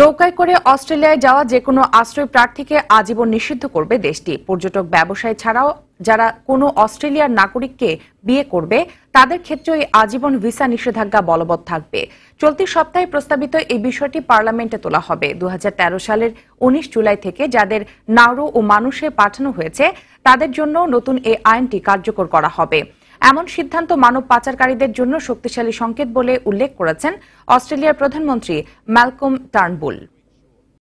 নৌকায় করে অস্ট্রেলিয়ায় যাওয়া যে কোনো আশ্রয় প্রার্থীকে আজীবন নিষিদ্ধ করবে দেশটি পর্যটক ব্যবসায় ছাড়াও যারা কোনো অস্ট্রেলিয়ার নাগরিককে বিয়ে করবে তাদের এই আজীবন ভিসা নিষেধাজ্ঞা বলবৎ থাকবে চলতি সপ্তাহে প্রস্তাবিত এই বিষয়টি পার্লামেন্টে তোলা হবে দু সালের ১৯ জুলাই থেকে যাদের নাড়ু ও মানুষে পাঠানো হয়েছে তাদের জন্য নতুন এই আইনটি কার্যকর করা হবে এমন সিদ্ধান্ত মানব পাচারকারীদের জন্য শক্তিশালী সংকেত বলে উল্লেখ করেছেন অস্ট্রেলিয়ার প্রধানমন্ত্রী ম্যালকম টার্নবুল